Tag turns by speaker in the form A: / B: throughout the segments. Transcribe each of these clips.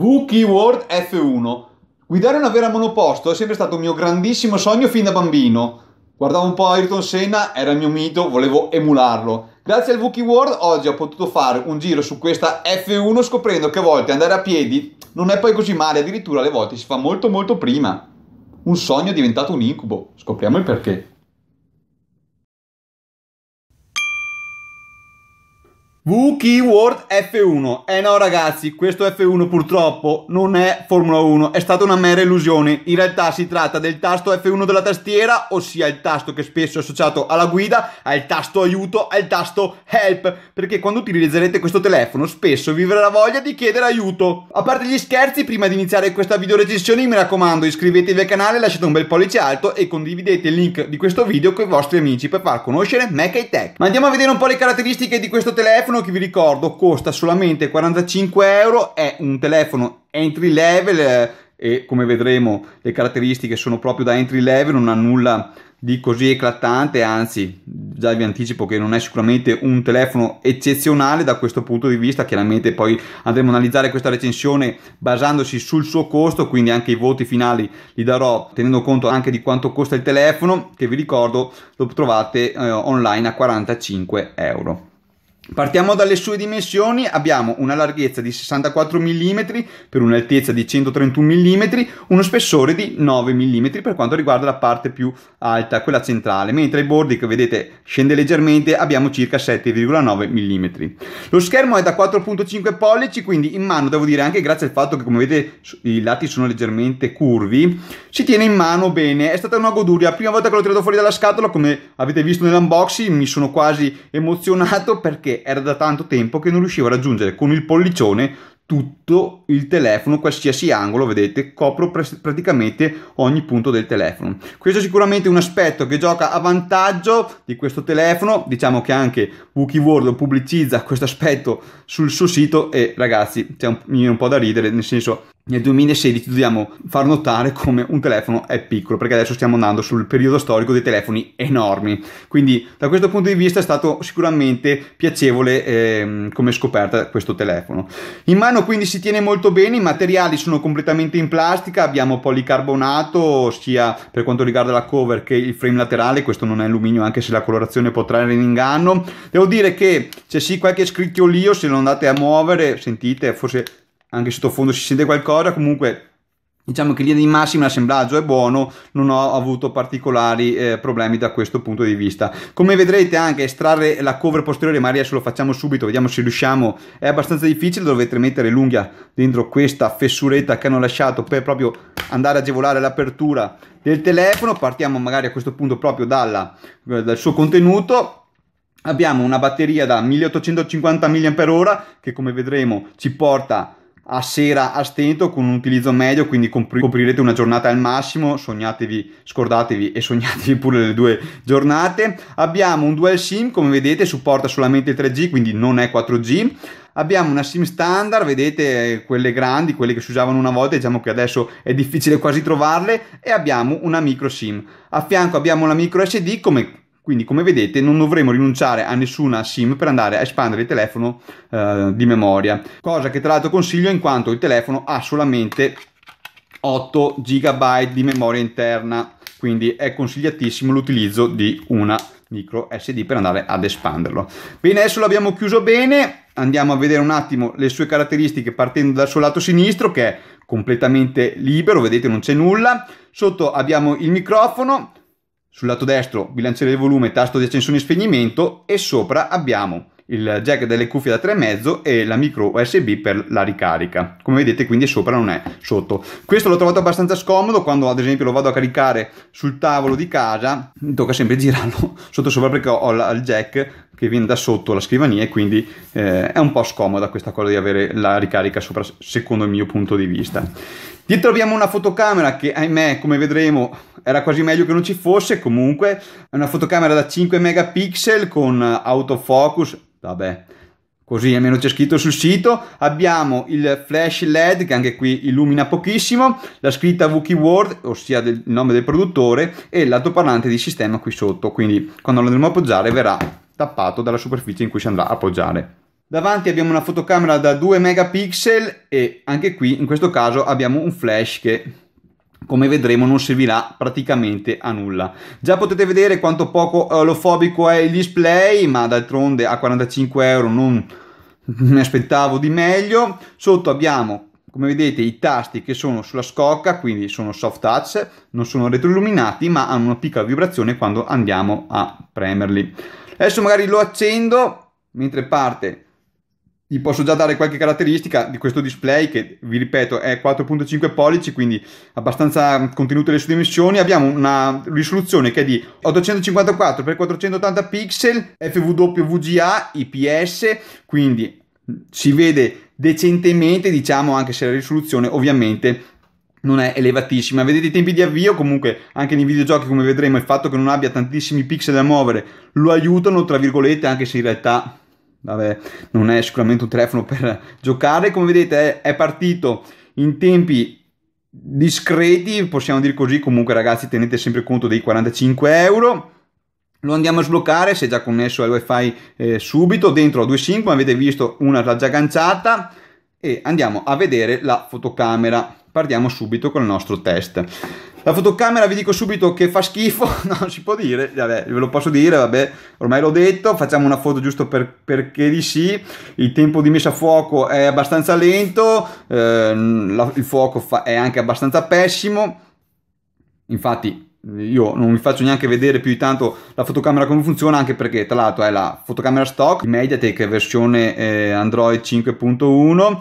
A: V Keyword F1. Guidare una vera monoposto è sempre stato un mio grandissimo sogno fin da bambino. Guardavo un po' Ayrton Senna, era il mio mito, volevo emularlo. Grazie al VK World oggi ho potuto fare un giro su questa F1 scoprendo che a volte andare a piedi non è poi così male, addirittura alle volte si fa molto molto prima. Un sogno è diventato un incubo, scopriamo il perché. V Keyword F1. Eh no ragazzi, questo F1 purtroppo non è Formula 1, è stata una mera illusione. In realtà si tratta del tasto F1 della tastiera, ossia il tasto che spesso è associato alla guida, al tasto aiuto, al tasto help, perché quando utilizzerete questo telefono spesso vi verrà voglia di chiedere aiuto. A parte gli scherzi, prima di iniziare questa video recensione mi raccomando iscrivetevi al canale, lasciate un bel pollice alto e condividete il link di questo video con i vostri amici per far conoscere Mac e Tech. Ma andiamo a vedere un po' le caratteristiche di questo telefono telefono che vi ricordo costa solamente 45 euro, è un telefono entry level eh, e come vedremo le caratteristiche sono proprio da entry level, non ha nulla di così eclatante, anzi già vi anticipo che non è sicuramente un telefono eccezionale da questo punto di vista, chiaramente poi andremo a analizzare questa recensione basandosi sul suo costo, quindi anche i voti finali li darò tenendo conto anche di quanto costa il telefono, che vi ricordo lo trovate eh, online a 45 euro. Partiamo dalle sue dimensioni, abbiamo una larghezza di 64 mm per un'altezza di 131 mm, uno spessore di 9 mm per quanto riguarda la parte più alta, quella centrale, mentre ai bordi che vedete scende leggermente abbiamo circa 7,9 mm. Lo schermo è da 4.5 pollici, quindi in mano devo dire anche grazie al fatto che come vedete i lati sono leggermente curvi, si tiene in mano bene, è stata una goduria, la prima volta che l'ho tirato fuori dalla scatola come avete visto nell'unboxing mi sono quasi emozionato perché era da tanto tempo che non riuscivo a raggiungere con il pollicione tutto il telefono, qualsiasi angolo, vedete, copro pres- praticamente ogni punto del telefono. Questo è sicuramente un aspetto che gioca a vantaggio di questo telefono, diciamo che anche Wookie World pubblicizza questo aspetto sul suo sito e ragazzi, c'è un, un po' da ridere, nel senso nel 2016 dobbiamo far notare come un telefono è piccolo, perché adesso stiamo andando sul periodo storico dei telefoni enormi. Quindi da questo punto di vista è stato sicuramente piacevole eh, come scoperta questo telefono. In mano quindi si tiene molto bene, i materiali sono completamente in plastica, abbiamo policarbonato sia per quanto riguarda la cover che il frame laterale, questo non è alluminio anche se la colorazione può trarre in inganno. Devo dire che c'è sì qualche scricchiolio se lo andate a muovere, sentite, forse anche sottofondo si sente qualcosa, comunque diciamo che in linea di massima l'assemblaggio è buono, non ho avuto particolari eh, problemi da questo punto di vista. Come vedrete anche estrarre la cover posteriore, ma adesso lo facciamo subito, vediamo se riusciamo, è abbastanza difficile, dovete mettere l'unghia dentro questa fessuretta che hanno lasciato per proprio andare a agevolare l'apertura del telefono, partiamo magari a questo punto proprio dalla, eh, dal suo contenuto, abbiamo una batteria da 1850 mAh che come vedremo ci porta a sera a stento con un utilizzo medio, quindi compri- coprirete una giornata al massimo, sognatevi, scordatevi e sognatevi pure le due giornate. Abbiamo un dual SIM, come vedete, supporta solamente il 3G, quindi non è 4G. Abbiamo una SIM standard, vedete quelle grandi, quelle che si usavano una volta, diciamo che adesso è difficile quasi trovarle e abbiamo una micro SIM. A fianco abbiamo la micro SD come quindi come vedete non dovremo rinunciare a nessuna SIM per andare a espandere il telefono eh, di memoria, cosa che tra l'altro consiglio in quanto il telefono ha solamente 8 GB di memoria interna, quindi è consigliatissimo l'utilizzo di una micro SD per andare ad espanderlo. Bene, adesso l'abbiamo chiuso bene, andiamo a vedere un attimo le sue caratteristiche partendo dal suo lato sinistro che è completamente libero, vedete non c'è nulla. Sotto abbiamo il microfono, sul lato destro bilanciere di volume, tasto di accensione e spegnimento e sopra abbiamo il jack delle cuffie da 3,5 e la micro USB per la ricarica. Come vedete quindi sopra non è sotto. Questo l'ho trovato abbastanza scomodo quando ad esempio lo vado a caricare sul tavolo di casa, mi tocca sempre girarlo sotto sopra perché ho il jack che viene da sotto la scrivania e quindi eh, è un po' scomoda questa cosa di avere la ricarica sopra secondo il mio punto di vista. Dietro abbiamo una fotocamera che ahimè come vedremo era quasi meglio che non ci fosse, comunque è una fotocamera da 5 megapixel con autofocus, vabbè così almeno c'è scritto sul sito. Abbiamo il flash LED che anche qui illumina pochissimo, la scritta V Keyword, ossia del, il nome del produttore, e l'altoparlante di sistema qui sotto, quindi quando lo andremo a appoggiare verrà tappato dalla superficie in cui si andrà a appoggiare. Davanti abbiamo una fotocamera da 2 megapixel e anche qui in questo caso abbiamo un flash che come vedremo non servirà praticamente a nulla. Già potete vedere quanto poco olofobico eh, è il display ma d'altronde a 45 euro non mi aspettavo di meglio. Sotto abbiamo come vedete i tasti che sono sulla scocca quindi sono soft touch, non sono retroilluminati ma hanno una piccola vibrazione quando andiamo a premerli. Adesso magari lo accendo mentre parte vi posso già dare qualche caratteristica di questo display che vi ripeto è 4.5 pollici quindi abbastanza mm, contenute le sue dimensioni abbiamo una risoluzione che è di 854 x 480 pixel FWVGA IPS quindi mm, si vede decentemente diciamo anche se la risoluzione ovviamente non è elevatissima. Vedete i tempi di avvio, comunque anche nei videogiochi come vedremo il fatto che non abbia tantissimi pixel da muovere lo aiutano, tra virgolette, anche se in realtà Vabbè, non è sicuramente un telefono per giocare. Come vedete è partito in tempi discreti, possiamo dire così. Comunque ragazzi tenete sempre conto dei 45 euro lo andiamo a sbloccare si è già connesso al wifi eh, subito dentro a 2.5 avete visto una l'ha già agganciata e andiamo a vedere la fotocamera partiamo subito con il nostro test la fotocamera vi dico subito che fa schifo, no, non si può dire, vabbè, ve lo posso dire, vabbè, ormai l'ho detto, facciamo una foto giusto per, perché di sì, il tempo di messa a fuoco è abbastanza lento, eh, la, il fuoco fa, è anche abbastanza pessimo, infatti io non vi faccio neanche vedere più di tanto la fotocamera come funziona anche perché tra l'altro è la fotocamera stock Mediatek versione eh, Android 5.1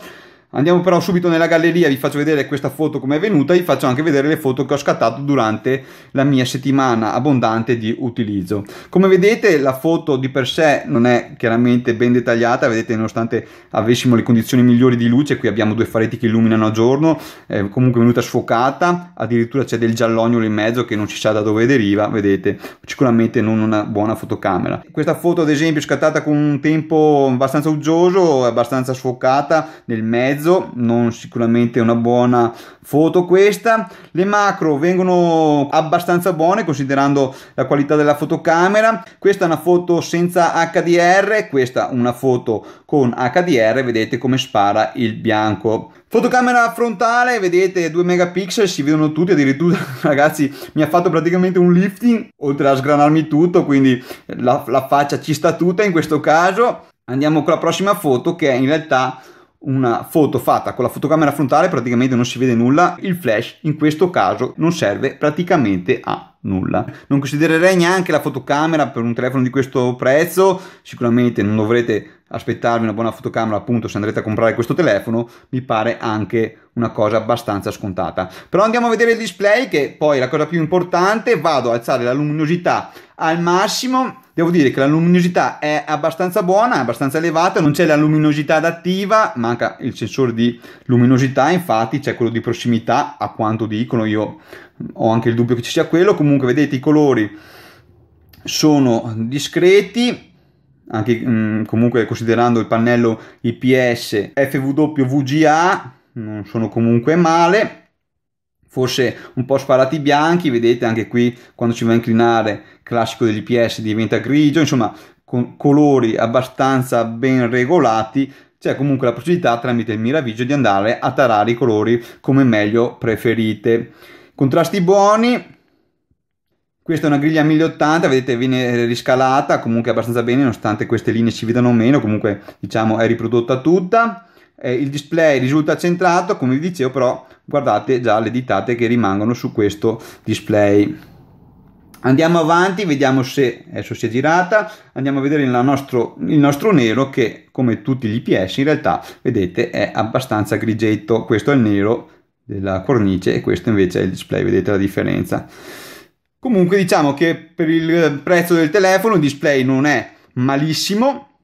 A: Andiamo però subito nella galleria, vi faccio vedere questa foto come è venuta, vi faccio anche vedere le foto che ho scattato durante la mia settimana abbondante di utilizzo. Come vedete la foto di per sé non è chiaramente ben dettagliata, vedete nonostante avessimo le condizioni migliori di luce, qui abbiamo due faretti che illuminano a giorno, eh, comunque venuta sfocata, addirittura c'è del giallognolo in mezzo che non si sa da dove deriva, vedete, sicuramente non una buona fotocamera. Questa foto ad esempio è scattata con un tempo abbastanza uggioso, abbastanza sfocata nel mezzo, mezzo non sicuramente una buona foto questa le macro vengono abbastanza buone considerando la qualità della fotocamera questa è una foto senza HDR questa una foto con HDR vedete come spara il bianco Fotocamera frontale, vedete 2 megapixel, si vedono tutti, addirittura ragazzi mi ha fatto praticamente un lifting, oltre a sgranarmi tutto, quindi la, la faccia ci sta tutta in questo caso. Andiamo con la prossima foto che è in realtà una foto fatta con la fotocamera frontale praticamente non si vede nulla, il flash in questo caso non serve praticamente a nulla. Non considererei neanche la fotocamera per un telefono di questo prezzo, sicuramente non dovrete aspettarvi una buona fotocamera appunto se andrete a comprare questo telefono, mi pare anche una cosa abbastanza scontata. Però andiamo a vedere il display che poi è la cosa più importante, vado a alzare la luminosità al massimo, devo dire che la luminosità è abbastanza buona, è abbastanza elevata, non c'è la luminosità adattiva, manca il sensore di luminosità, infatti c'è quello di prossimità, a quanto dicono, io ho anche il dubbio che ci sia quello, comunque vedete i colori sono discreti, anche mm, comunque considerando il pannello IPS FWVGA non sono comunque male forse un po' sparati bianchi, vedete anche qui quando ci va a inclinare classico dell'IPS diventa grigio, insomma con colori abbastanza ben regolati, c'è comunque la possibilità tramite il miravigio di andare a tarare i colori come meglio preferite. Contrasti buoni, questa è una griglia 1080, vedete viene riscalata comunque abbastanza bene nonostante queste linee si vedano meno, comunque diciamo è riprodotta tutta eh, il display risulta centrato, come vi dicevo, però guardate già le ditate che rimangono su questo display. Andiamo avanti, vediamo se adesso si è girata, andiamo a vedere il nostro, il nostro nero che come tutti gli IPS in realtà vedete è abbastanza grigetto, questo è il nero della cornice e questo invece è il display, vedete la differenza. Comunque diciamo che per il prezzo del telefono il display non è malissimo,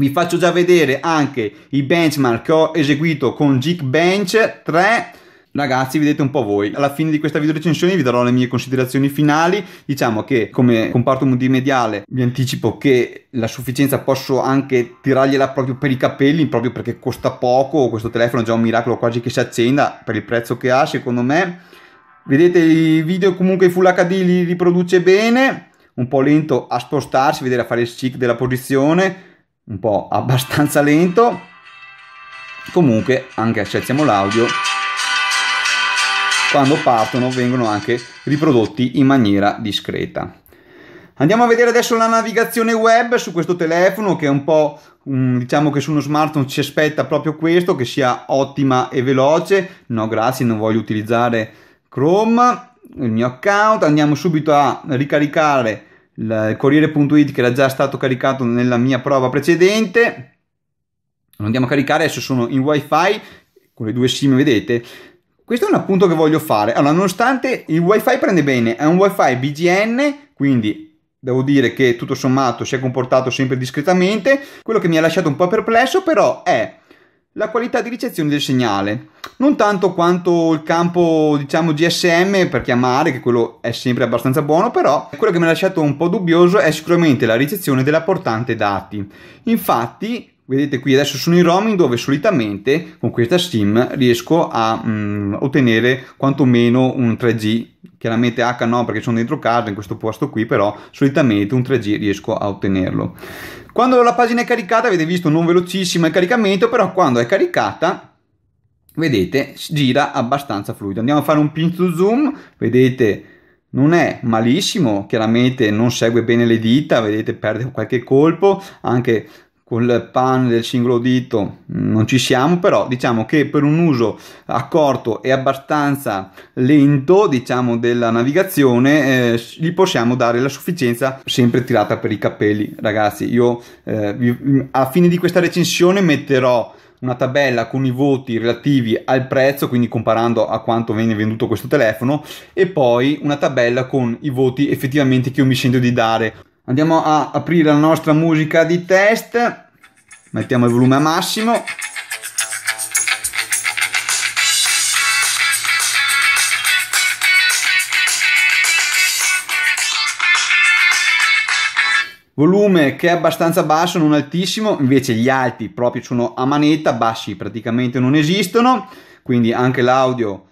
A: vi faccio già vedere anche i benchmark che ho eseguito con Geekbench 3 Ragazzi, vedete un po' voi. Alla fine di questa video recensione vi darò le mie considerazioni finali. Diciamo che come comparto multimediale vi anticipo che la sufficienza posso anche tirargliela proprio per i capelli, proprio perché costa poco. Questo telefono è già un miracolo quasi che si accenda per il prezzo che ha, secondo me. Vedete i video comunque in Full HD li riproduce bene, un po' lento a spostarsi, vedere a fare il stick della posizione un po' abbastanza lento comunque anche se alziamo l'audio quando partono vengono anche riprodotti in maniera discreta andiamo a vedere adesso la navigazione web su questo telefono che è un po' mm, diciamo che su uno smartphone ci aspetta proprio questo che sia ottima e veloce no grazie non voglio utilizzare Chrome il mio account andiamo subito a ricaricare il eh, Corriere.it che era già stato caricato nella mia prova precedente. Lo andiamo a caricare, adesso sono in wifi, con le due sim vedete. Questo è un appunto che voglio fare. Allora, nonostante il wifi prende bene, è un wifi BGN, quindi devo dire che tutto sommato si è comportato sempre discretamente. Quello che mi ha lasciato un po' perplesso però è la qualità di ricezione del segnale, non tanto quanto il campo diciamo GSM per chiamare, che quello è sempre abbastanza buono, però quello che mi ha lasciato un po' dubbioso è sicuramente la ricezione della portante dati. Infatti Vedete qui adesso sono in roaming dove solitamente con questa SIM riesco a mm, ottenere quantomeno un 3G, chiaramente H no perché sono dentro casa in questo posto qui, però solitamente un 3G riesco a ottenerlo. Quando la pagina è caricata avete visto non velocissimo il caricamento, però quando è caricata vedete gira abbastanza fluido. Andiamo a fare un pinch to zoom, vedete non è malissimo, chiaramente non segue bene le dita, vedete perde qualche colpo, anche col pane del singolo dito non ci siamo, però diciamo che per un uso accorto e abbastanza lento, diciamo, della navigazione, eh, gli possiamo dare la sufficienza sempre tirata per i capelli. Ragazzi, io eh, a fine di questa recensione metterò una tabella con i voti relativi al prezzo, quindi comparando a quanto viene venduto questo telefono, e poi una tabella con i voti effettivamente che io mi sento di dare Andiamo a aprire la nostra musica di test. Mettiamo il volume a massimo. volume che è abbastanza basso, non altissimo, invece gli alti proprio sono a manetta, bassi praticamente non esistono, quindi anche l'audio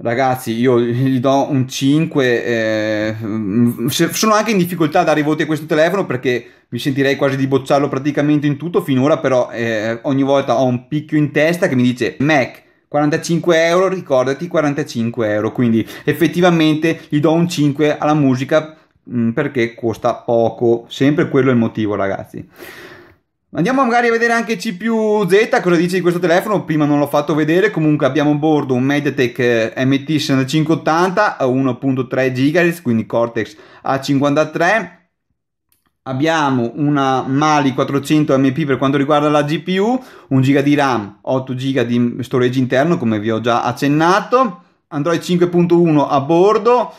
A: Ragazzi, io gli do un 5. Eh, mm, sono anche in difficoltà a dare i voti a questo telefono perché mi sentirei quasi di bocciarlo praticamente in tutto. Finora, però, eh, ogni volta ho un picchio in testa che mi dice Mac. 45 euro, ricordati 45 euro. Quindi effettivamente gli do un 5 alla musica mh, mm, perché costa poco. Sempre quello è il motivo, ragazzi. Andiamo magari a vedere anche CPU-Z, cosa dice di questo telefono, prima non l'ho fatto vedere, comunque abbiamo a bordo un MediaTek eh, MT6580 a 1.3 GHz, quindi Cortex A53, abbiamo una Mali 400 MP per quanto riguarda la GPU, 1 GB di RAM, 8 GB di storage interno come vi ho già accennato, Android 5.1 a bordo,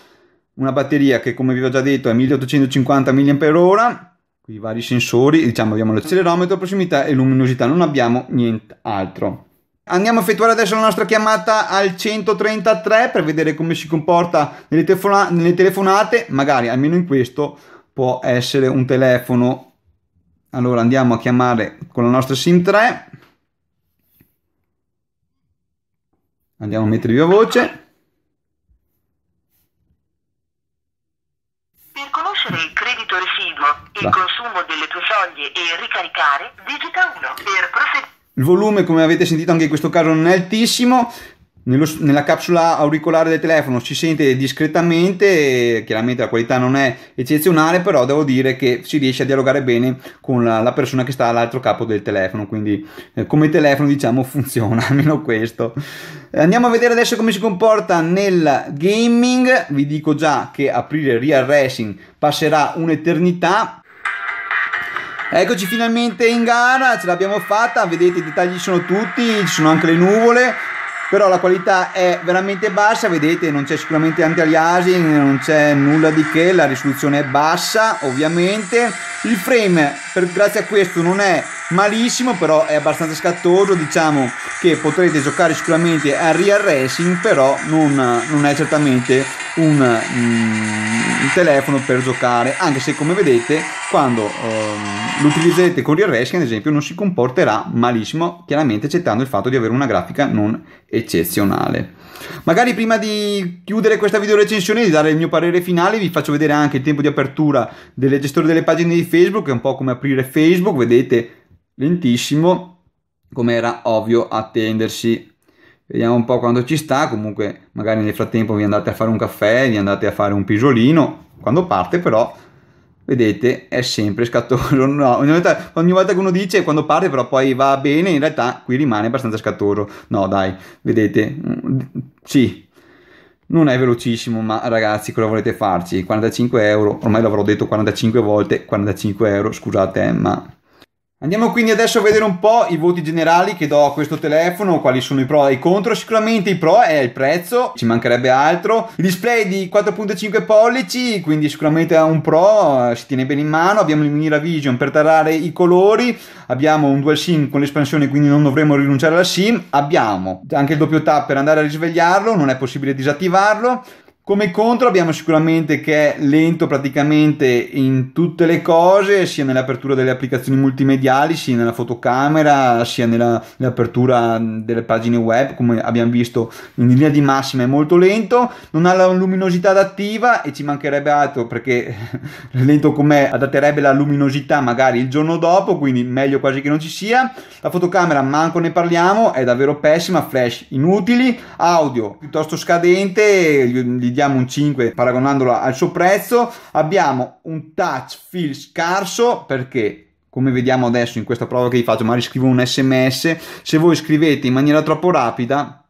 A: una batteria che come vi ho già detto è 1850 mAh, qui i vari sensori, diciamo abbiamo l'accelerometro, prossimità e luminosità, non abbiamo nient'altro. Andiamo a effettuare adesso la nostra chiamata al 133 per vedere come si comporta nelle, telefona- nelle telefonate, magari almeno in questo può essere un telefono. Allora andiamo a chiamare con la nostra SIM 3. Andiamo a mettere via voce. Il volume, come avete sentito anche in questo caso, non è altissimo. Nello, nella capsula auricolare del telefono si sente discretamente, chiaramente la qualità non è eccezionale, però devo dire che si riesce a dialogare bene con la, la persona che sta all'altro capo del telefono, quindi eh, come telefono diciamo funziona, almeno questo. Andiamo a vedere adesso come si comporta nel gaming, vi dico già che aprire Real Racing passerà un'eternità, Eccoci finalmente in gara, ce l'abbiamo fatta, vedete i dettagli ci sono tutti, ci sono anche le nuvole, però la qualità è veramente bassa, vedete non c'è sicuramente anti-aliasing, non c'è nulla di che, la risoluzione è bassa ovviamente, il frame per, grazie a questo non è malissimo, però è abbastanza scattoso. Diciamo che potrete giocare sicuramente a Real Racing, però non, non è certamente un, mm, un, telefono per giocare, anche se come vedete quando ehm, lo utilizzerete con Real Racing, ad esempio, non si comporterà malissimo, chiaramente accettando il fatto di avere una grafica non eccezionale. Magari prima di chiudere questa video recensione e di dare il mio parere finale, vi faccio vedere anche il tempo di apertura del gestore delle pagine di Facebook, è un po' come aprire Facebook, vedete lentissimo, come era ovvio attendersi. Vediamo un po' quando ci sta, comunque magari nel frattempo vi andate a fare un caffè, vi andate a fare un pisolino, quando parte però vedete è sempre scattoso no, ogni, volta, ogni, volta, che uno dice quando parte però poi va bene in realtà qui rimane abbastanza scattoso no dai vedete mm, sì non è velocissimo ma ragazzi cosa volete farci 45 euro ormai l'avrò detto 45 volte 45 euro scusate ma Andiamo quindi adesso a vedere un po' i voti generali che do a questo telefono, quali sono i pro e i contro. Sicuramente i pro è il prezzo, ci mancherebbe altro. Il display di 4.5 pollici, quindi sicuramente è un pro, eh, si tiene bene in mano. Abbiamo il Miravision per tarare i colori, abbiamo un dual SIM con l'espansione, quindi non dovremo rinunciare alla SIM. Abbiamo anche il doppio tap per andare a risvegliarlo, non è possibile disattivarlo. Come contro abbiamo sicuramente che è lento praticamente in tutte le cose, sia nell'apertura delle applicazioni multimediali, sia nella fotocamera, sia nella, nell'apertura delle pagine web, come abbiamo visto in linea di massima è molto lento, non ha la luminosità adattiva e ci mancherebbe altro perché lento com'è adatterebbe la luminosità magari il giorno dopo, quindi meglio quasi che non ci sia. La fotocamera manco ne parliamo, è davvero pessima, flash inutili, audio piuttosto scadente, gli diamo un 5 paragonandola al suo prezzo. Abbiamo un touch feel scarso perché come vediamo adesso in questa prova che vi faccio, ma riscrivo un sms, se voi scrivete in maniera troppo rapida,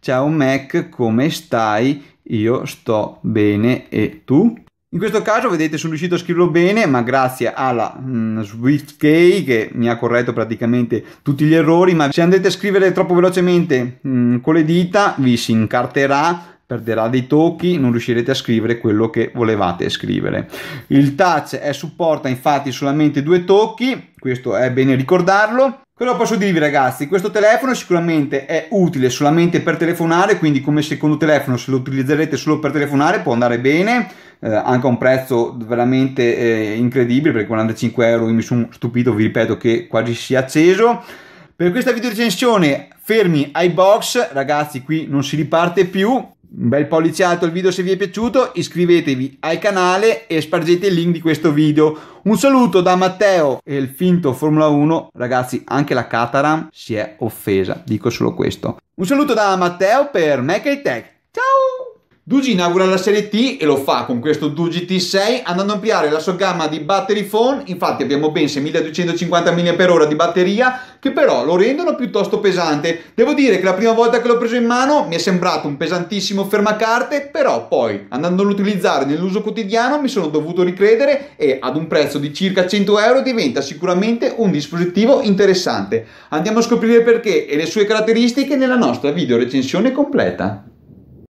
A: ciao Mac, come stai? Io sto bene e tu? In questo caso, vedete, sono riuscito a scriverlo bene, ma grazie alla mm, SwiftKey che mi ha corretto praticamente tutti gli errori, ma se andate a scrivere troppo velocemente mm, con le dita vi si incarterà perderà dei tocchi, non riuscirete a scrivere quello che volevate scrivere. Il touch è, supporta infatti solamente due tocchi, questo è bene ricordarlo. Quello posso dirvi ragazzi, questo telefono sicuramente è utile solamente per telefonare, quindi come secondo telefono se lo utilizzerete solo per telefonare può andare bene, eh, anche a un prezzo veramente eh, incredibile, perché 45 euro mi sono stupito, vi ripeto che quasi si è acceso. Per questa video recensione fermi ai box, ragazzi qui non si riparte più, un bel pollice alto al video se vi è piaciuto, iscrivetevi al canale e spargete il link di questo video. Un saluto da Matteo e il finto Formula 1. Ragazzi, anche la Cataram si è offesa, dico solo questo. Un saluto da Matteo per Mackay Tech. Ciao! Dugi inaugura la serie T e lo fa con questo Dugi T6 andando a ampliare la sua gamma di battery phone, infatti abbiamo ben 6250 mAh di batteria, che però lo rendono piuttosto pesante. Devo dire che la prima volta che l'ho preso in mano mi è sembrato un pesantissimo fermacarte, però poi andandolo ad utilizzare nell'uso quotidiano mi sono dovuto ricredere e ad un prezzo di circa 100 euro diventa sicuramente un dispositivo interessante. Andiamo a scoprire perché e le sue caratteristiche nella nostra video recensione completa.